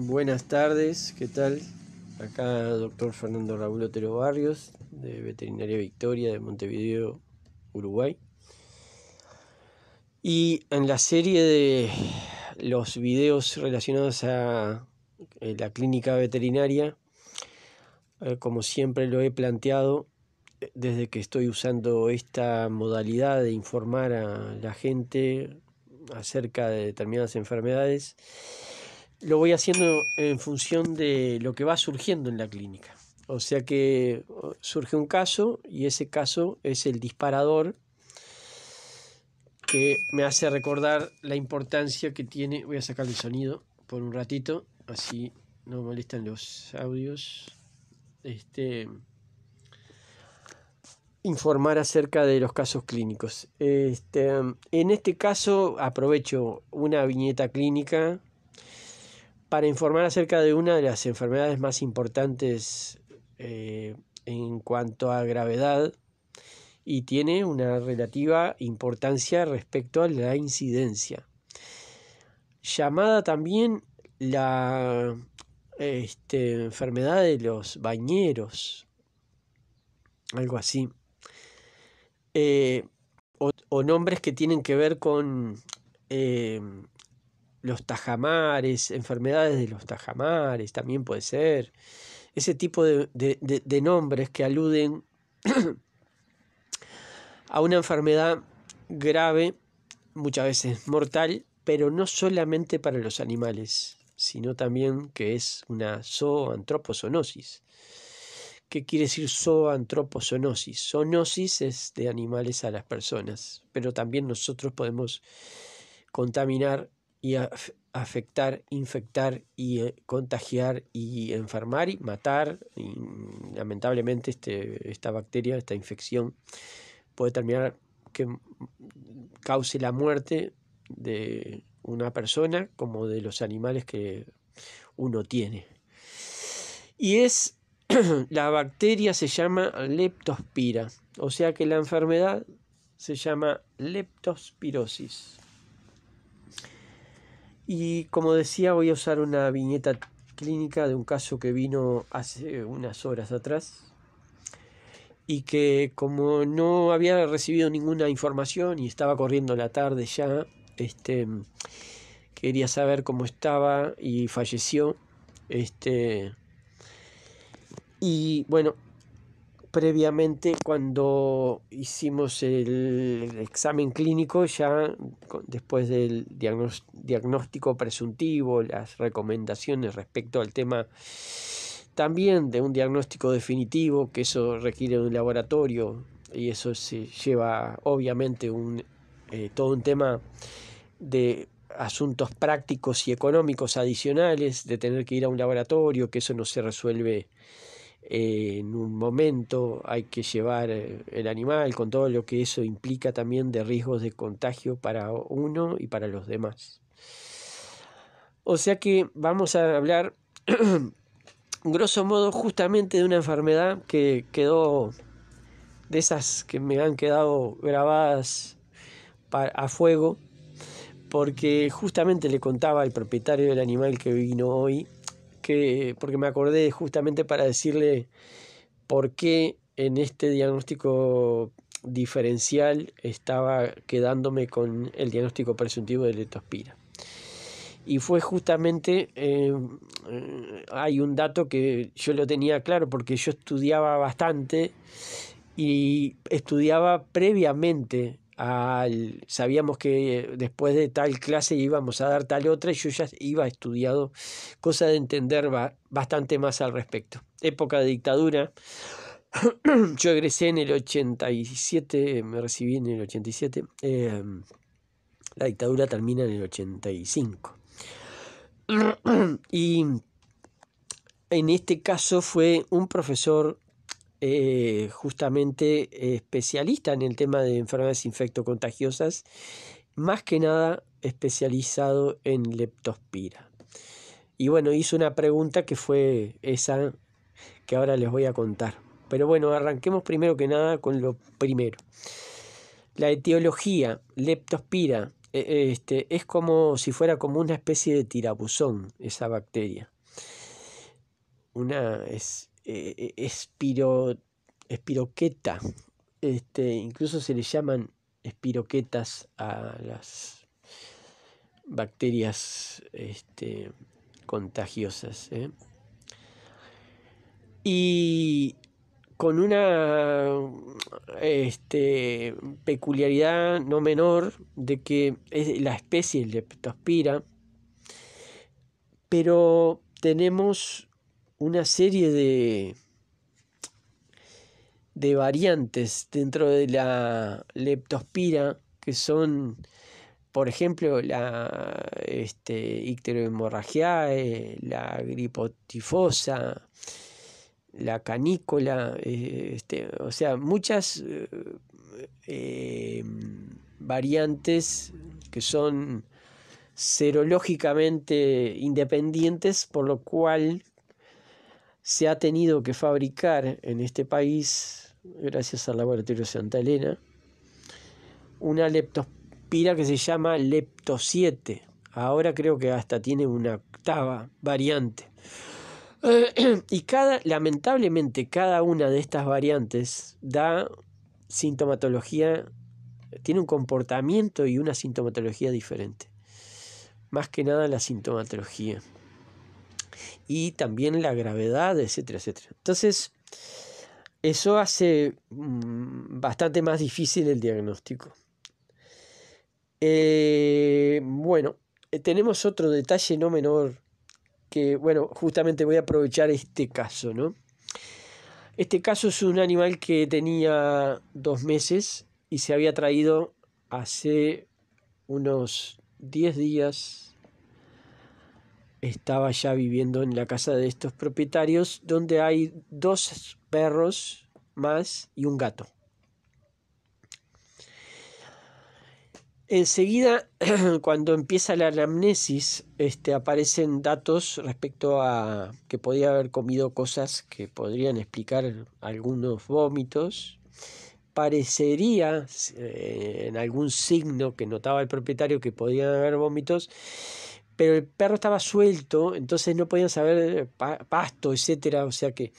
Buenas tardes, ¿qué tal? Acá doctor Fernando Raúl Otero Barrios, de Veterinaria Victoria de Montevideo, Uruguay. Y en la serie de los videos relacionados a eh, la clínica veterinaria, eh, como siempre lo he planteado, desde que estoy usando esta modalidad de informar a la gente acerca de determinadas enfermedades, lo voy haciendo en función de lo que va surgiendo en la clínica. O sea que surge un caso y ese caso es el disparador que me hace recordar la importancia que tiene. Voy a sacar el sonido por un ratito, así no molestan los audios. Este, informar acerca de los casos clínicos. Este, en este caso aprovecho una viñeta clínica para informar acerca de una de las enfermedades más importantes eh, en cuanto a gravedad y tiene una relativa importancia respecto a la incidencia. Llamada también la este, enfermedad de los bañeros, algo así, eh, o, nombres que tienen que ver con eh, los tajamares, enfermedades de los tajamares, también puede ser. Ese tipo de, nombres que aluden a una enfermedad grave, muchas veces mortal, pero no solamente para los animales, sino también que es una zoantroposonosis ¿Qué quiere decir zoantroposonosis Zoonosis es de animales a las personas, pero también nosotros podemos contaminar y afectar, infectar y eh, contagiar y enfermar y matar. Y, mm, lamentablemente este, esta bacteria, esta infección puede terminar que mm, cause la muerte de una persona como de los animales que uno tiene. Y es la bacteria se llama leptospira, o sea que la enfermedad se llama leptospirosis. Y como decía, voy a usar una viñeta clínica de un caso que vino hace unas horas atrás y que como no había recibido ninguna información y estaba corriendo la tarde ya, este quería saber cómo estaba y falleció. Este y bueno, previamente cuando hicimos el examen clínico, ya después del diagnóstico presuntivo, las recomendaciones respecto al tema también de un diagnóstico definitivo, que eso requiere un laboratorio y eso se lleva obviamente eh, todo un tema de asuntos prácticos y económicos adicionales, de tener que ir a un laboratorio, que eso no se resuelve eh, en un momento hay que llevar eh, el animal con todo lo que eso implica también de riesgos de contagio para uno y para los demás. O sea que vamos a hablar, grosso modo, justamente de una enfermedad que quedó, de esas que me han quedado grabadas a fuego, porque justamente le contaba al propietario del animal que vino hoy, porque me acordé justamente para decirle por qué en este diagnóstico diferencial estaba quedándome con el diagnóstico presuntivo de letospira. Y fue justamente, eh, eh, hay un dato que yo lo tenía claro porque yo estudiaba bastante y estudiaba previamente sabíamos que eh, después de tal clase íbamos a dar tal otra y yo ya iba estudiado, cosa de entender bastante más al respecto. Época de dictadura, yo egresé en el 87, me recibí en el 87, em, la dictadura termina en el 85. y en este caso fue un profesor eh, justamente especialista en el tema de enfermedades infectocontagiosas, más que nada especializado en leptospira. Y bueno, hizo una pregunta que fue esa que ahora les voy a contar. Pero bueno, arranquemos primero que nada con lo primero. La etiología, leptospira, e, este, es como si fuera como una especie de tirabuzón esa bacteria. Una, es, eh, eh, espiro, espiroqueta. Este, incluso se le llaman espiroquetas a las bacterias este, contagiosas. ¿eh? Y con una este, peculiaridad no menor de que es la especie Leptospira, pero tenemos una serie de, de variantes dentro de la leptospira que son por ejemplo la este, icterohemorragiae, eh, la gripotifosa, la canícola, eh, este, o sea, muchas eh, variantes que son serológicamente independientes, por lo cual se ha tenido que fabricar en este país, gracias al laboratorio Santa Elena, una leptospira que se llama Leptosiete. Ahora creo que hasta tiene una octava variante. Y cada, lamentablemente, cada una de estas variantes da sintomatología, tiene un comportamiento y una sintomatología diferente. Más que nada la sintomatología y también la gravedad, etcétera, etcétera. Entonces, eso hace mm, bastante más difícil el diagnóstico. Eh, bueno, eh, tenemos otro detalle no menor que, bueno, justamente voy a aprovechar este caso, ¿no? Este caso es un animal que tenía dos meses y se había traído hace unos 10 días, estaba ya viviendo en la casa de estos propietarios, donde hay dos perros más y un gato. Enseguida, cuando empieza la anamnesis, este, aparecen datos respecto a que podía haber comido cosas que podrían explicar algunos vómitos. Parecería, eh, en algún signo que notaba el propietario, que podían haber vómitos, pero el perro estaba suelto, entonces no podían saber eh, pasto, etcétera, o sea que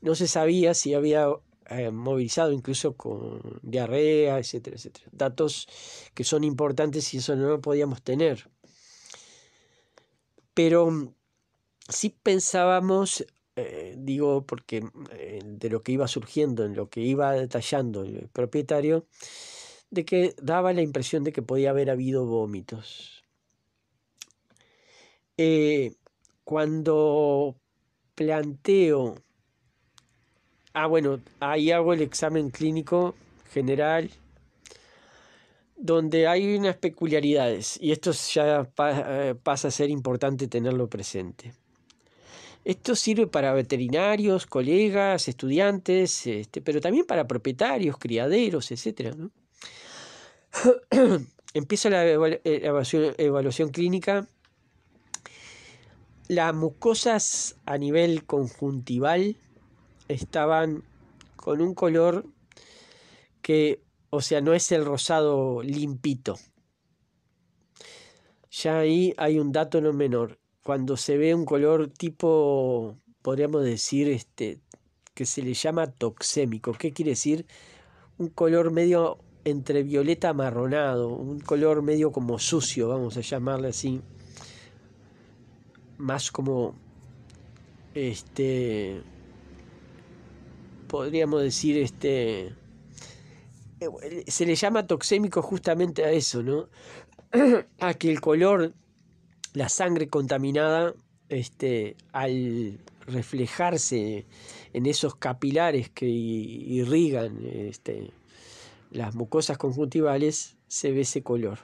no se sabía si había eh, movilizado incluso con diarrea, etcétera, etcétera. Datos que son importantes y eso no lo podíamos tener. Pero mm, sí pensábamos, eh, digo, porque de lo que iba surgiendo, en lo que iba detallando el propietario, de que daba la impresión de que podía haber habido vómitos eh, cuando planteo, ah bueno, ahí hago el examen clínico general, donde hay unas peculiaridades, y esto ya eh, pasa a ser importante tenerlo presente. Esto sirve para veterinarios, colegas, estudiantes, este, pero también para propietarios, criaderos, etc. ¿no? Empieza la eh, evaluación clínica las mucosas a nivel conjuntival estaban con un color que, o sea, no es el rosado limpito. Ya ahí hay un dato no menor. Cuando se ve un color tipo, podríamos decir, este, que se le llama toxémico. ¿Qué quiere decir? Un color medio entre violeta amarronado, un color medio como sucio, vamos a llamarle así más como este podríamos decir este eh, se le llama toxémico justamente a eso, ¿no? a que el color la sangre contaminada este al reflejarse en esos capilares que irrigan este, las mucosas conjuntivales se ve ese color.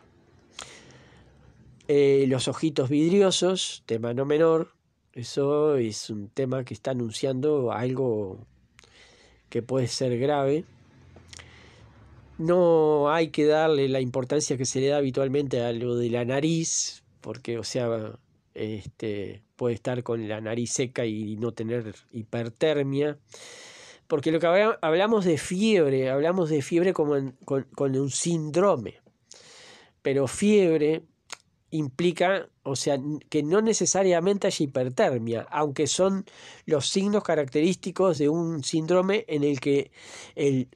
Eh, los ojitos vidriosos, tema no menor, eso es un tema que está anunciando algo que puede ser grave. No hay que darle la importancia que se le da habitualmente a lo de la nariz, porque, o sea, este, puede estar con la nariz seca y no tener hipertermia. Porque lo que hablamos de fiebre, hablamos de fiebre como con un síndrome. Pero fiebre implica, o sea, que no necesariamente haya hipertermia, aunque son los signos característicos de un síndrome en el que el,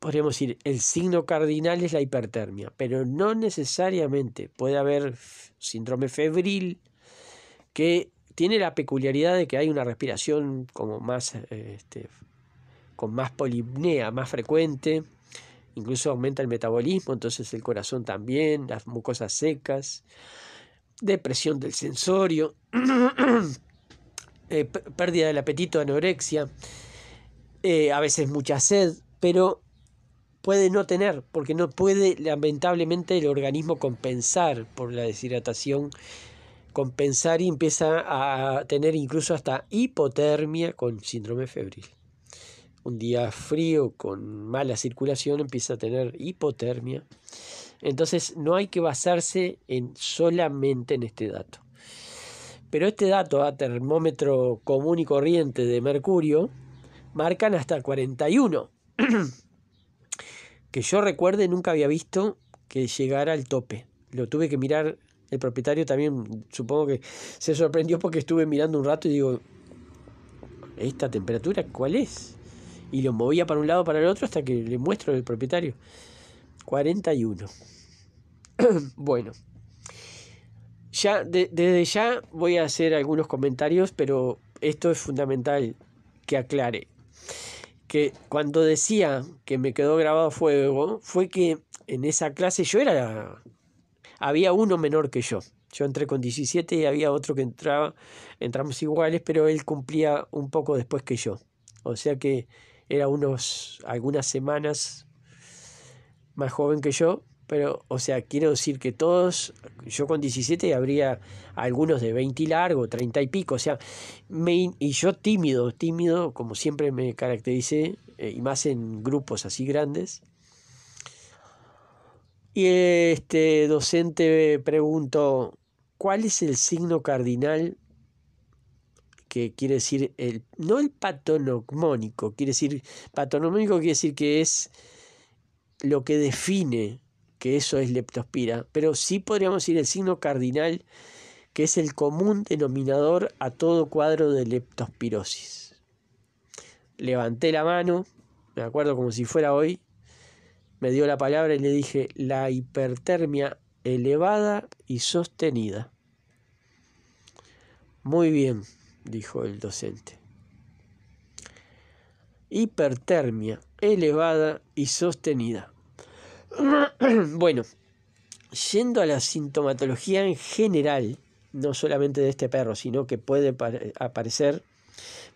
podríamos decir, el signo cardinal es la hipertermia, pero no necesariamente. Puede haber síndrome febril que tiene la peculiaridad de que hay una respiración como más, eh, este, con más polipnea, más frecuente incluso aumenta el metabolismo, entonces el corazón también, las mucosas secas, depresión del sensorio, eh, pérdida del apetito, anorexia, eh, a veces mucha sed, pero puede no tener, porque no puede lamentablemente el organismo compensar por la deshidratación, compensar y empieza a tener incluso hasta hipotermia con síndrome febril un día frío con mala circulación empieza a tener hipotermia. Entonces no hay que basarse solamente en este dato. Pero este dato a termómetro común y corriente de mercurio marcan hasta 41. que yo recuerde nunca había visto que llegara al tope. Lo tuve que mirar el propietario también supongo que se sorprendió porque estuve mirando un rato y digo, ¿esta temperatura cuál es? y lo movía para un lado para el otro hasta que le muestro el propietario. 41. bueno. Ya, desde ya voy a hacer algunos comentarios, pero esto es fundamental que aclare. Que cuando decía que me quedó grabado fuego, fue que en esa clase yo era. Había uno menor que yo. Yo entré con 17 y había otro que entraba, entramos iguales, pero él cumplía un poco después que yo. O sea que era unos, algunas semanas más joven que yo, pero, o sea, quiero decir que todos, yo con 17 habría algunos de 20 y largo, 30 y pico, o sea, y yo tímido, tímido, como siempre me caractericé, eh, y más en grupos así grandes. Y este docente preguntó, ¿cuál es el signo cardinal que quiere decir, el, no el patonomónico quiere decir, patonomónico quiere decir que es lo que define que eso es leptospira, pero sí podríamos decir el signo cardinal, que es el común denominador a todo cuadro de leptospirosis. Levanté la mano, me acuerdo como si fuera hoy, me dio la palabra y le dije la hipertermia elevada y sostenida. Muy bien dijo el docente. Hipertermia elevada y sostenida. bueno, yendo a la sintomatología en general, no solamente de este perro, sino que puede aparecer,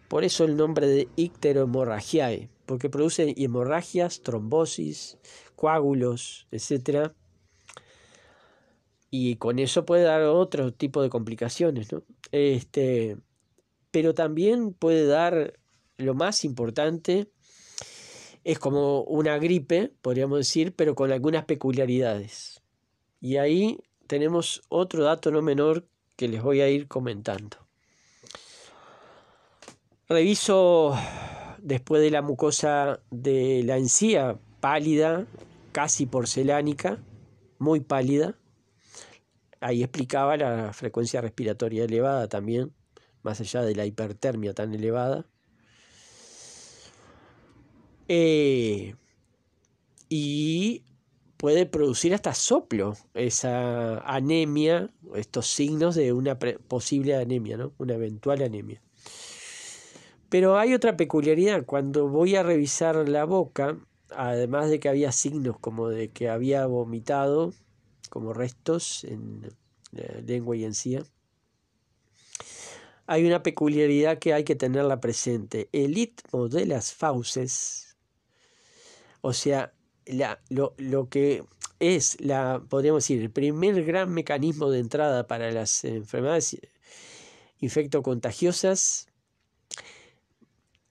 por eso el nombre de icterohemorragiae, porque produce hemorragias, trombosis, coágulos, etc. Y con eso puede dar otro tipo de complicaciones, ¿no? Este, pero también puede dar lo más importante, es como una gripe, podríamos decir, pero con algunas peculiaridades. Y ahí tenemos otro dato no menor que les voy a ir comentando. Reviso después de la mucosa de la encía, pálida, casi porcelánica, muy pálida. Ahí explicaba la frecuencia respiratoria elevada también más allá de la hipertermia tan elevada. Eh, y puede producir hasta soplo esa anemia, estos signos de una posible anemia, ¿no? una eventual anemia. Pero hay otra peculiaridad, cuando voy a revisar la boca, además de que había signos como de que había vomitado, como restos en eh, lengua y encía, hay una peculiaridad que hay que tenerla presente. El ritmo de las fauces, o sea, la, lo, que es, la, podríamos decir, el primer gran mecanismo de entrada para las enfermedades infecto-contagiosas,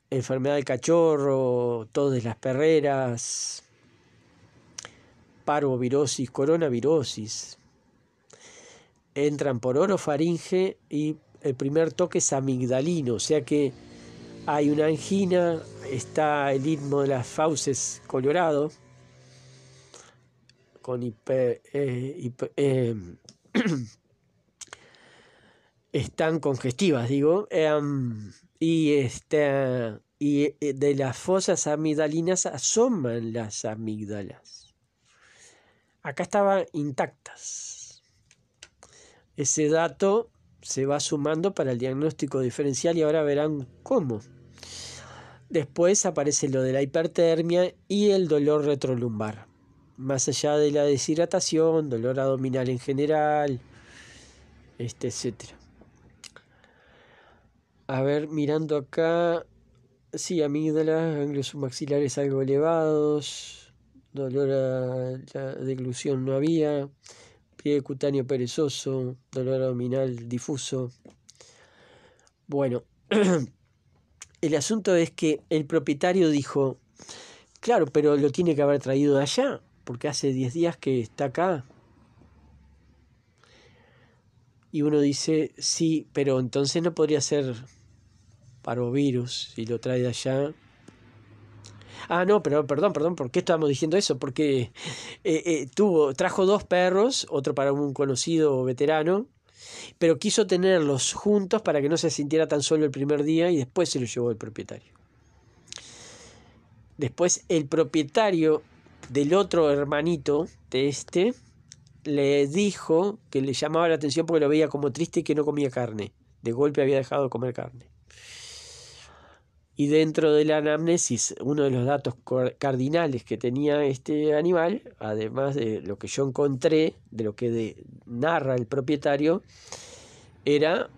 enfermedad del cachorro, todas las perreras, parvovirosis, coronavirosis, entran por orofaringe y el primer toque es amigdalino, o sea que hay una angina, está el ritmo de las fauces colorado, con eh, eh, están congestivas, digo, em, y, este, y eh, de las fosas amigdalinas asoman las amígdalas. Acá estaban intactas. Ese dato se va sumando para el diagnóstico diferencial y ahora verán cómo. Después aparece lo de la hipertermia y el dolor retrolumbar. Más allá de la deshidratación, dolor abdominal en general, este, etcétera. A ver, mirando acá, sí, amígdalas, ganglios maxilares algo elevados, dolor a la no había, pliegue cutáneo perezoso, dolor abdominal difuso. Bueno, el asunto es que el propietario dijo, claro, pero lo tiene que haber traído de allá, porque hace 10 días que está acá. Y uno dice, sí, pero entonces no podría ser parovirus si lo trae de allá Ah, no, pero perdón, perdón, ¿por qué estábamos diciendo eso? Porque eh, eh, tuvo, trajo dos perros, otro para un conocido veterano, pero quiso tenerlos juntos para que no se sintiera tan solo el primer día y después se lo llevó el propietario. Después el propietario del otro hermanito de este le dijo que le llamaba la atención porque lo veía como triste y que no comía carne. De golpe había dejado de comer carne. Y dentro de la anamnesis, uno de los datos cardinales que tenía este animal, además de lo que yo encontré, de lo que narra el propietario, era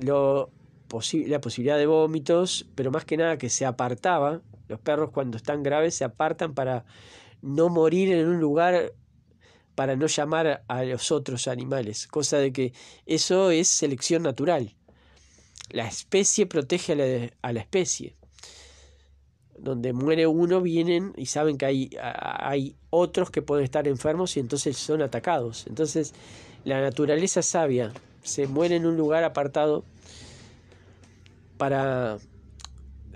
la posibilidad de vómitos, pero más que nada que se apartaba. Los perros cuando están graves se apartan para no morir en un lugar para no llamar a los otros animales, cosa de que eso es selección natural. La especie protege a la especie donde muere uno vienen y saben que hay, hay otros que pueden estar enfermos y entonces son atacados. Entonces la naturaleza sabia se muere en un lugar apartado para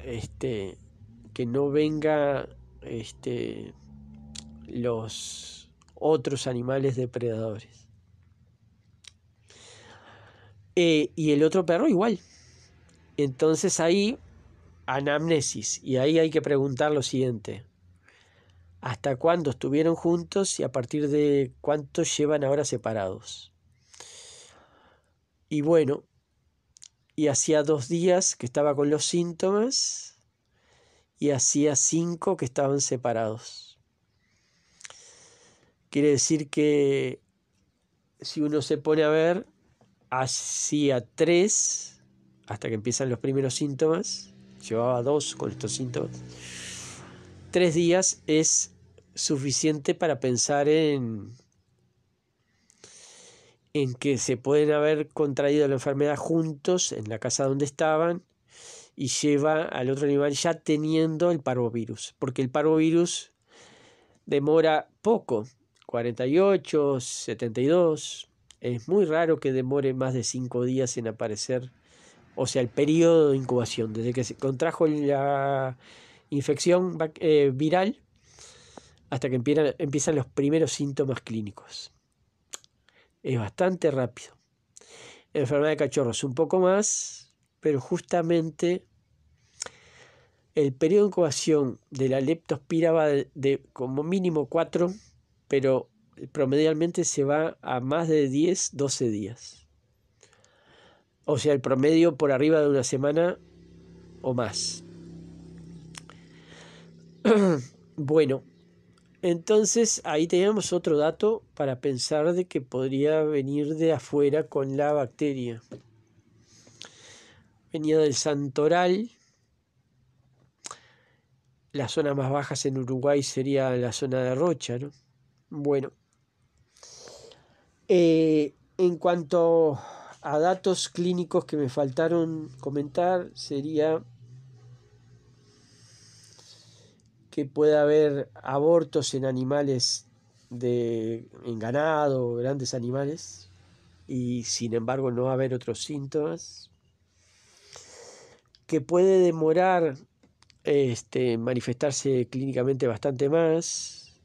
este, que no venga este, los otros animales depredadores. Eh, y el otro perro igual. Entonces ahí anamnesis, y ahí hay que preguntar lo siguiente. ¿Hasta cuándo estuvieron juntos y a partir de cuánto llevan ahora separados? Y bueno, y hacía dos días que estaba con los síntomas y hacía cinco que estaban separados. Quiere decir que si uno se pone a ver, hacía tres, hasta que empiezan los primeros síntomas, llevaba dos con estos síntomas. Tres días es suficiente para pensar en, en que se pueden haber contraído la enfermedad juntos en la casa donde estaban y lleva al otro animal ya teniendo el parvovirus, porque el parvovirus demora poco, 48, 72, es muy raro que demore más de cinco días en aparecer o sea, el periodo de incubación, desde que se contrajo la infección eh, viral hasta que empiezan, los primeros síntomas clínicos. Es bastante rápido. Enfermedad de cachorros, un poco más, pero justamente el periodo de incubación de la leptospira va de, como mínimo 4, pero promedialmente se va a más de 10, 12 días o sea, el promedio por arriba de una semana o más. bueno, entonces ahí teníamos otro dato para pensar de que podría venir de afuera con la bacteria. Venía del santoral. Las zonas más bajas en Uruguay sería la zona de Rocha, ¿no? Bueno. Eh, en cuanto a datos clínicos que me faltaron comentar sería que puede haber abortos en animales de en ganado, grandes animales, y sin embargo no haber otros síntomas, que puede demorar este, manifestarse clínicamente bastante más,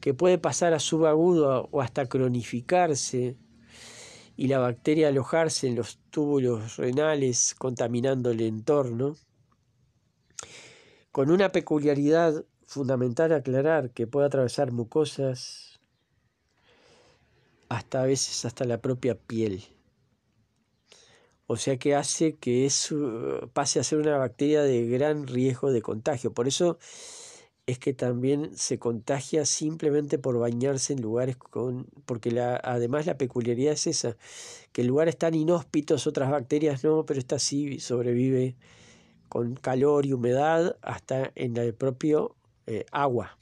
que puede pasar a subagudo o hasta cronificarse y la bacteria alojarse en los túbulos renales contaminando el entorno, con una peculiaridad fundamental aclarar que puede atravesar mucosas, hasta a veces hasta la propia piel. O sea que hace que eso pase a ser una bacteria de gran riesgo de contagio. Por eso es que también se contagia simplemente por bañarse en lugares con... porque la, además la peculiaridad es esa, que lugar es tan inhóspitos otras bacterias no, pero esta sí sobrevive con calor y humedad hasta en el propio eh, agua.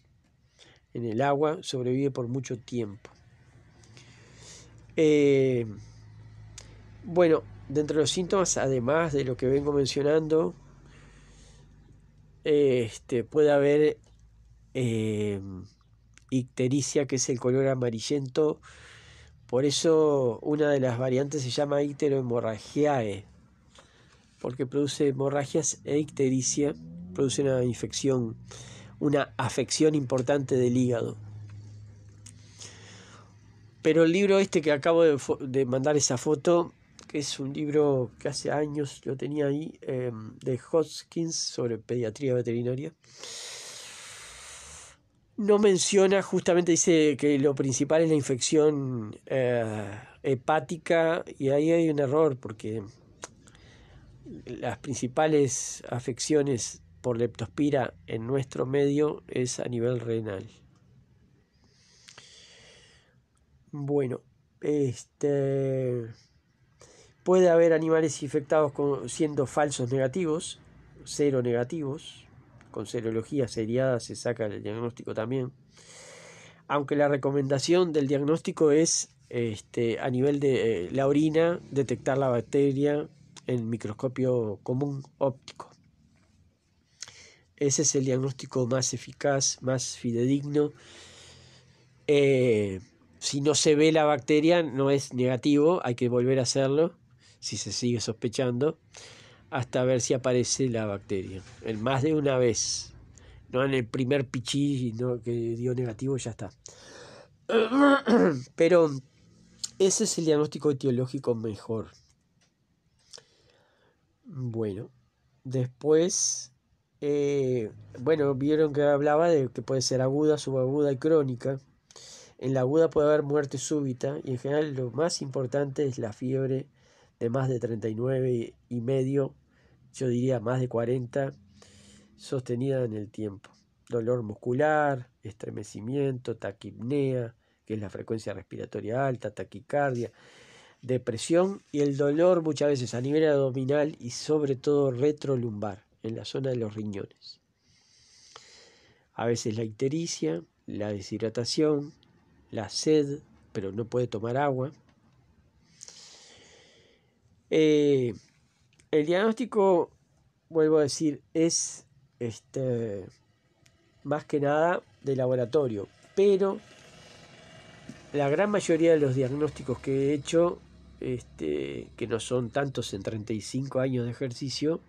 En el agua sobrevive por mucho tiempo. Eh, bueno, dentro de los síntomas, además de lo que vengo mencionando, este, puede haber Em, ictericia, que es el color amarillento. Por eso una de las variantes se llama icterohemorragiae, porque produce hemorragias e ictericia, produce una infección, una afección importante del hígado. Pero el libro este que acabo de, mandar esa foto, que es un libro que hace años yo tenía ahí, em, de Hodgkins sobre pediatría veterinaria, no menciona, justamente dice que lo principal es la infección eh, hepática y ahí hay un error porque las principales afecciones por leptospira en nuestro medio es a nivel renal. Bueno, este puede haber animales infectados siendo falsos negativos, cero negativos, con serología seriada se saca el diagnóstico también. Aunque la recomendación del diagnóstico es este, a nivel de eh, la orina detectar la bacteria en microscopio común óptico. Ese es el diagnóstico más eficaz, más fidedigno. Eh, si no se ve la bacteria, no es negativo, hay que volver a hacerlo si se sigue sospechando hasta ver si aparece la bacteria. En más de una vez. No en el primer pichí ¿no? que dio negativo, ya está. Pero ese es el diagnóstico etiológico mejor. Bueno, después, eh, bueno, vieron que hablaba de que puede ser aguda, subaguda y crónica. En la aguda puede haber muerte súbita y en general lo más importante es la fiebre de más de 39 y medio, yo diría más de 40, sostenida en el tiempo. Dolor muscular, estremecimiento, taquipnea, que es la frecuencia respiratoria alta, taquicardia, depresión y el dolor muchas veces a nivel abdominal y sobre todo retrolumbar, en la zona de los riñones. A veces la ictericia, la deshidratación, la sed, pero no puede tomar agua, eh, el diagnóstico, vuelvo a decir, es este, más que nada de laboratorio, pero la gran mayoría de los diagnósticos que he hecho, este, que no son tantos en 35 años de ejercicio,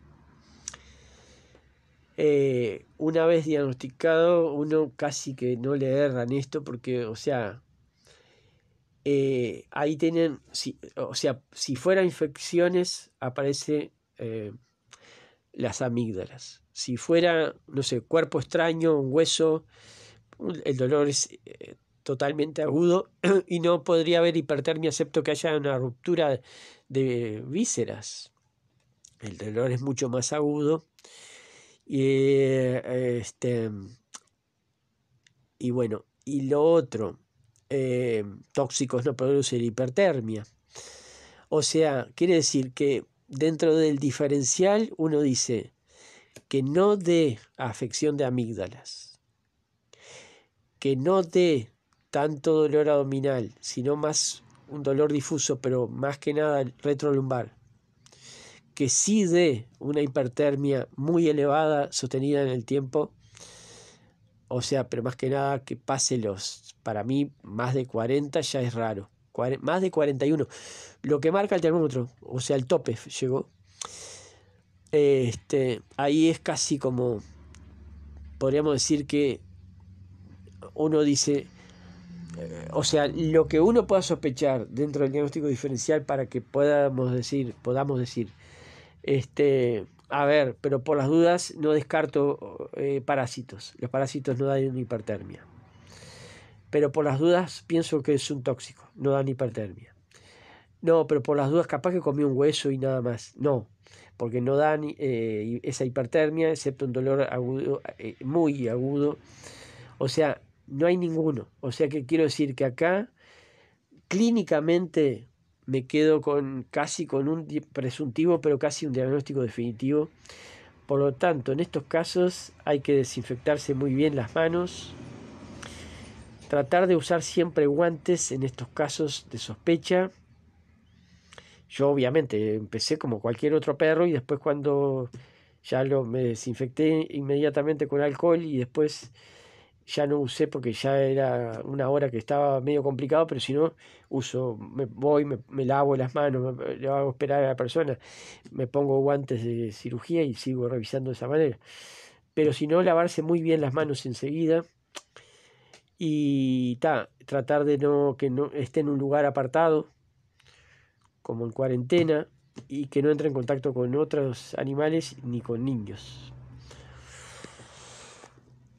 eh, una vez diagnosticado, uno casi que no le erran esto porque, o sea, eh, ahí tienen, si, o sea, si fuera infecciones, aparece eh, las amígdalas. Si fuera, no sé, cuerpo extraño, un hueso, el dolor es eh, totalmente agudo y no podría haber hipertermia excepto que haya una ruptura de vísceras. El dolor es mucho más agudo. Y, este, y bueno, y lo otro, eh, tóxicos no producen hipertermia. O sea, quiere decir que dentro del diferencial uno dice que no dé afección de amígdalas, que no dé tanto dolor abdominal, sino más un dolor difuso, pero más que nada retrolumbar, que sí dé una hipertermia muy elevada sostenida en el tiempo o sea, pero más que nada que pase los, para mí, más de 40 ya es raro. más de 41. Lo que marca el termómetro, o sea, el tope llegó. Este, ahí es casi como, podríamos decir que uno dice, eh, o sea, lo que uno pueda sospechar dentro del diagnóstico diferencial para que podamos decir, podamos decir, este, a ver, pero por las dudas no descarto eh, parásitos. Los parásitos no dan hipertermia. Pero por las dudas pienso que es un tóxico, no dan hipertermia. No, pero por las dudas capaz que comí un hueso y nada más. No, porque no dan eh, esa hipertermia, excepto un dolor agudo, eh, muy agudo. O sea, no hay ninguno. O sea que quiero decir que acá clínicamente me quedo con casi con un presuntivo, pero casi un diagnóstico definitivo. Por lo tanto, en estos casos hay que desinfectarse muy bien las manos, tratar de usar siempre guantes en estos casos de sospecha. Yo obviamente empecé como cualquier otro perro y después cuando ya lo me desinfecté inmediatamente con alcohol y después ya no usé porque ya era una hora que estaba medio complicado, pero si no, uso, me voy, me, lavo las manos, le hago esperar a la persona, me pongo guantes de cirugía y sigo revisando de esa manera. Pero si no, lavarse muy bien las manos enseguida y tratar de no que no esté en un lugar apartado, como en cuarentena, y que no entre en contacto con otros animales ni con niños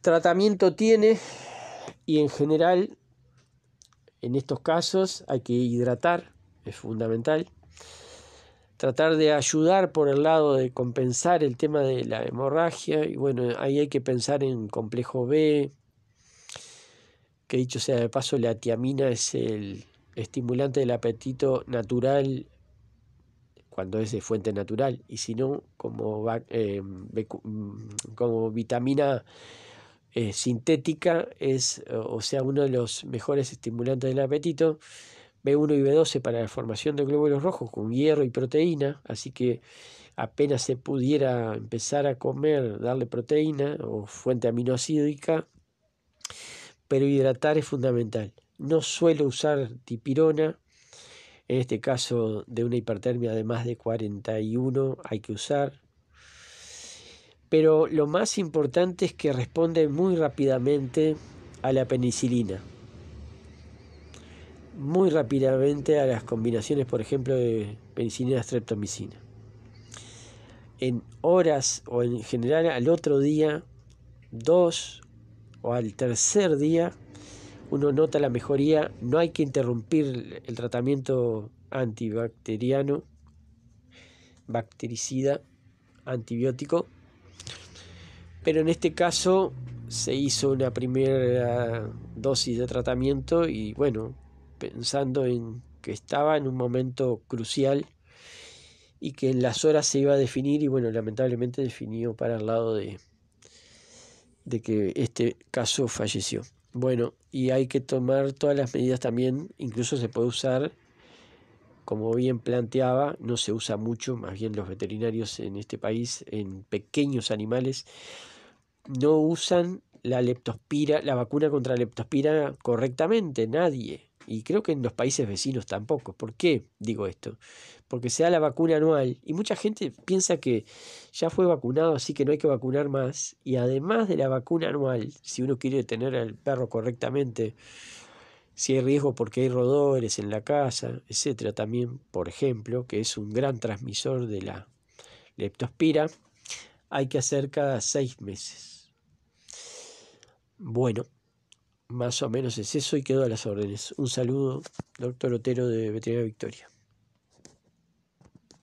tratamiento tiene y en general en estos casos hay que hidratar, es fundamental. Tratar de ayudar por el lado de compensar el tema de la hemorragia. Y bueno, ahí hay que pensar en complejo B, que dicho sea de paso, la tiamina es el estimulante del apetito natural cuando es de fuente natural y si no, como, eh, mm, como vitamina eh, sintética es, eh, o sea, uno de los mejores estimulantes del apetito. B1 y B12 para la formación de glóbulos rojos con hierro y proteína, así que apenas se pudiera empezar a comer, darle proteína o fuente aminocídica, pero hidratar es fundamental. No suelo usar tipirona, en este caso de una hipertermia de más de 41 hay que usar, pero lo más importante es que responde muy rápidamente a la penicilina, muy rápidamente a las combinaciones, por ejemplo, de penicilina streptomicina. En horas o en general al otro día, dos o al tercer día, uno nota la mejoría, no hay que interrumpir el tratamiento antibacteriano, bactericida, antibiótico, pero en este caso se hizo una primera dosis de tratamiento y bueno, pensando en que estaba en un momento crucial y que en las horas se iba a definir y bueno, lamentablemente definió para el lado de, de que este caso falleció. Bueno, y hay que tomar todas las medidas también, incluso se puede usar, como bien planteaba, no se usa mucho, más bien los veterinarios en este país, en pequeños animales, no usan la leptospira, la vacuna contra la leptospira correctamente, nadie. Y creo que en los países vecinos tampoco. ¿Por qué digo esto? Porque se da la vacuna anual y mucha gente piensa que ya fue vacunado, así que no hay que vacunar más. Y además de la vacuna anual, si uno quiere tener al perro correctamente, si hay riesgo porque hay rodores en la casa, etcétera, también, por ejemplo, que es un gran transmisor de la leptospira, hay que hacer cada seis meses bueno, más o menos es eso y quedo a las órdenes. Un saludo, doctor Otero de Veterinaria Victoria.